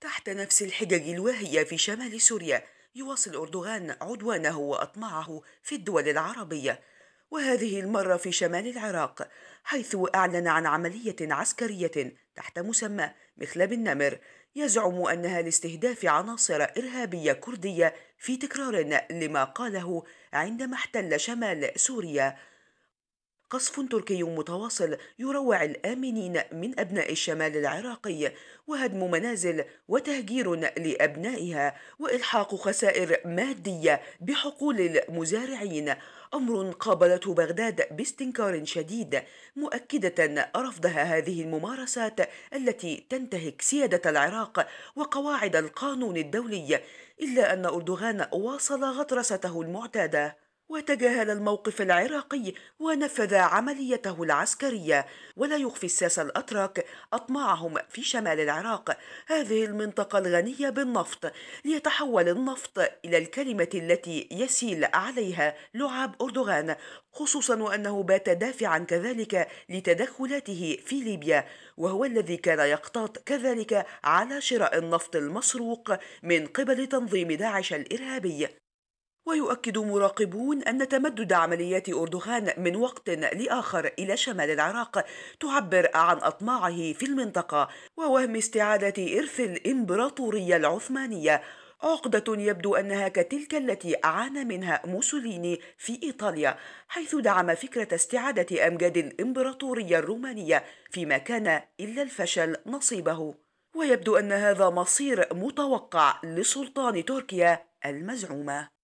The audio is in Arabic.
تحت نفس الحجج الواهية في شمال سوريا يواصل أردوغان عدوانه وأطماعه في الدول العربية وهذه المرة في شمال العراق حيث أعلن عن عملية عسكرية تحت مسمى مخلب النمر يزعم أنها لاستهداف عناصر إرهابية كردية في تكرار لما قاله عندما احتل شمال سوريا قصف تركي متواصل يروع الآمنين من أبناء الشمال العراقي وهدم منازل وتهجير لأبنائها وإلحاق خسائر مادية بحقول المزارعين أمر قابلته بغداد باستنكار شديد مؤكدة رفضها هذه الممارسات التي تنتهك سيادة العراق وقواعد القانون الدولي إلا أن أردوغان واصل غطرسته المعتاده وتجاهل الموقف العراقي ونفذ عمليته العسكرية ولا يخفي الساس الأتراك أطماعهم في شمال العراق هذه المنطقة الغنية بالنفط ليتحول النفط إلى الكلمة التي يسيل عليها لعاب أردوغان خصوصا وأنه بات دافعا كذلك لتدخلاته في ليبيا وهو الذي كان يقتاط كذلك على شراء النفط المسروق من قبل تنظيم داعش الإرهابي ويؤكد مراقبون أن تمدد عمليات أردوغان من وقت لآخر إلى شمال العراق تعبر عن أطماعه في المنطقة ووهم استعادة إرث الإمبراطورية العثمانية عقدة يبدو أنها كتلك التي عانى منها موسوليني في إيطاليا حيث دعم فكرة استعادة أمجاد الإمبراطورية الرومانية فيما كان إلا الفشل نصيبه ويبدو أن هذا مصير متوقع لسلطان تركيا المزعومة